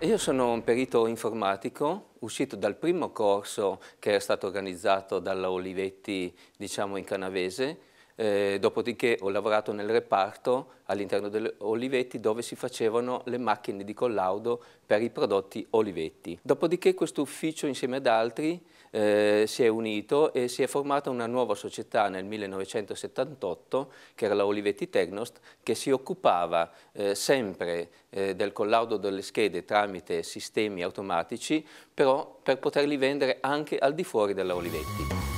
Io sono un perito informatico uscito dal primo corso che era stato organizzato dalla Olivetti, diciamo in canavese, eh, dopodiché ho lavorato nel reparto all'interno dell'Olivetti dove si facevano le macchine di collaudo per i prodotti Olivetti. Dopodiché questo ufficio insieme ad altri eh, si è unito e si è formata una nuova società nel 1978 che era la Olivetti Tegnost che si occupava eh, sempre eh, del collaudo delle schede tramite sistemi automatici però per poterli vendere anche al di fuori della Olivetti.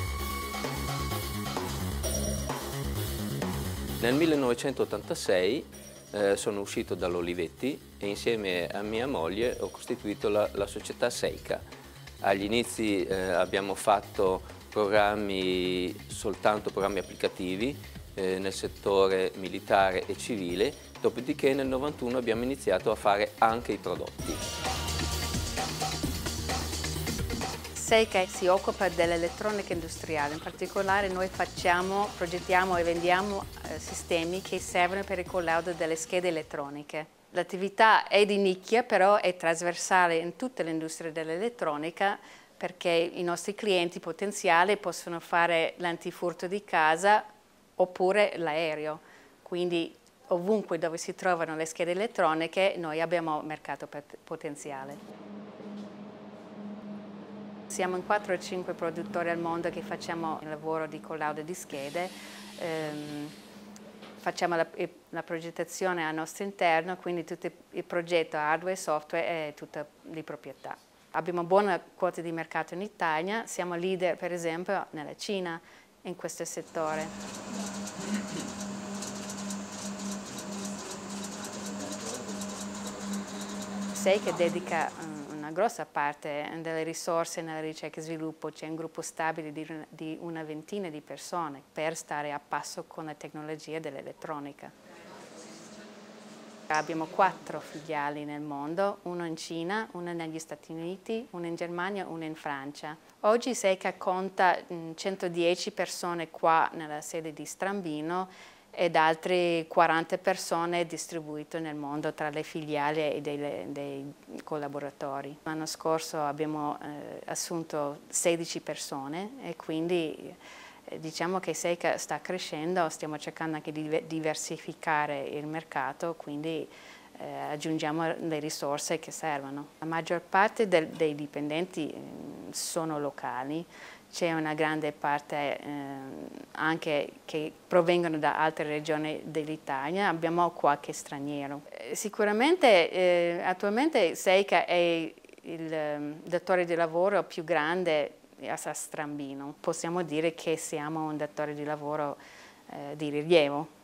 Nel 1986 eh, sono uscito dall'Olivetti e insieme a mia moglie ho costituito la, la società Seica. Agli inizi eh, abbiamo fatto programmi, soltanto programmi applicativi eh, nel settore militare e civile, dopodiché nel 1991 abbiamo iniziato a fare anche i prodotti. 6 che si occupa dell'elettronica industriale, in particolare noi facciamo, progettiamo e vendiamo eh, sistemi che servono per il collaudo delle schede elettroniche. L'attività è di nicchia però è trasversale in tutta l'industria dell'elettronica perché i nostri clienti potenziali possono fare l'antifurto di casa oppure l'aereo, quindi ovunque dove si trovano le schede elettroniche noi abbiamo mercato potenziale siamo in 4 o 5 produttori al mondo che facciamo il lavoro di collaudo di schede, ehm, facciamo la, la, progettazione al nostro interno, quindi tutto il progetto hardware, e software è tutta di proprietà. Abbiamo buone quote di mercato in Italia, siamo leader per esempio nella Cina in questo settore. che dedica mm, una grossa parte delle risorse nella ricerca e sviluppo, c'è un gruppo stabile di, una ventina di persone per stare a passo con la tecnologia dell'elettronica. Abbiamo quattro filiali nel mondo, uno in Cina, uno negli Stati Uniti, uno in Germania, e uno in Francia. Oggi SECA conta 110 persone qua nella sede di Strambino ed altre 40 persone distribuite nel mondo tra le filiali e dei, dei collaboratori. L'anno scorso abbiamo eh, assunto 16 persone e quindi eh, diciamo che SEICA sta crescendo, stiamo cercando anche di diversificare il mercato, quindi eh, aggiungiamo le risorse che servono. La maggior parte del, dei dipendenti mm, sono locali, c'è una grande parte eh, anche che provengono da altre regioni dell'Italia, abbiamo qualche straniero. Eh, sicuramente eh, attualmente Seika è il ehm, datore di lavoro più grande a Sastrambino, possiamo dire che siamo un datore di lavoro eh, di rilievo.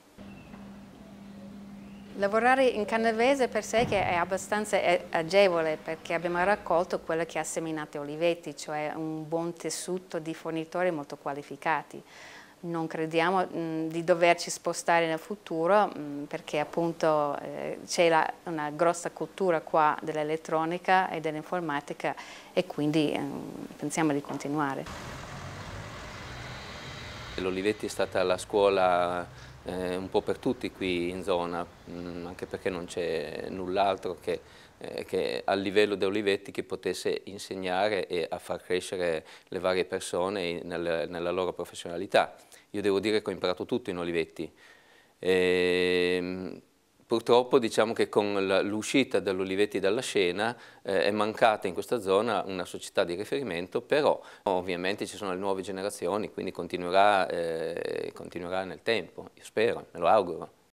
Lavorare in Canavese per sé è abbastanza agevole perché abbiamo raccolto quello che ha seminato Olivetti, cioè un buon tessuto di fornitori molto qualificati. Non crediamo mh, mm, di doverci spostare nel futuro mh, mm, perché appunto eh, c'è una grossa cultura qua dell'elettronica e dell'informatica e quindi mh, mm, pensiamo di continuare. L'Olivetti è stata la scuola eh, un po' per tutti qui in zona, mh, mm, anche perché non c'è null'altro che, eh, che a livello di Olivetti che potesse insegnare e a far crescere le varie persone nel, nella loro professionalità. Io devo dire che ho imparato tutto in Olivetti. E, ehm, Purtroppo diciamo che con l'uscita dell'Olivetti dalla scena eh, è mancata in questa zona una società di riferimento, però ovviamente ci sono le nuove generazioni, quindi continuerà, eh, continuerà nel tempo, io spero, me lo auguro.